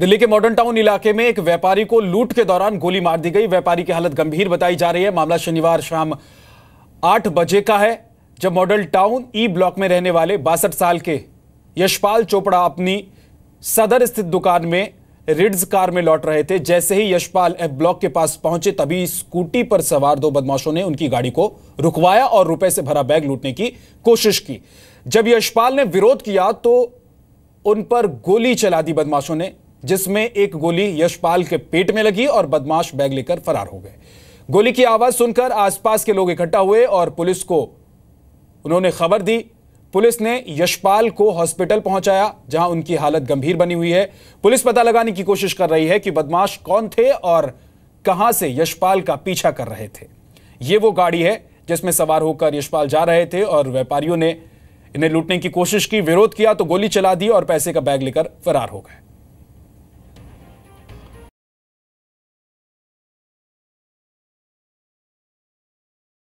दिल्ली के modern town इलाके में एक व्यापारी को लूट के दौरान गोली मार दी गई व्यापारी की हालत गंभीर बताई जा रही है मामला शनिवार शाम आठ बजे का है जब मॉडल टाउन ई ब्लॉक में रहने वाले बासठ साल के यशपाल चोपड़ा अपनी सदर स्थित दुकान में रिड्स कार में लौट रहे थे जैसे ही यशपाल एफ ब्लॉक के पास पहुंचे तभी स्कूटी पर सवार दो बदमाशों ने उनकी गाड़ी को रुकवाया और रुपए से भरा बैग लूटने की कोशिश की जब यशपाल ने विरोध किया तो उन पर गोली चला दी बदमाशों ने जिसमें एक गोली यशपाल के पेट में लगी और बदमाश बैग लेकर फरार हो गए गोली की आवाज सुनकर आसपास के लोग इकट्ठा हुए और पुलिस को उन्होंने खबर दी पुलिस ने यशपाल को हॉस्पिटल पहुंचाया जहां उनकी हालत गंभीर बनी हुई है पुलिस पता लगाने की कोशिश कर रही है कि बदमाश कौन थे और कहां से यशपाल का पीछा कर रहे थे ये वो गाड़ी है जिसमें सवार होकर यशपाल जा रहे थे और व्यापारियों ने इन्हें लूटने की कोशिश की विरोध किया तो गोली चला दी और पैसे का बैग लेकर फरार हो गए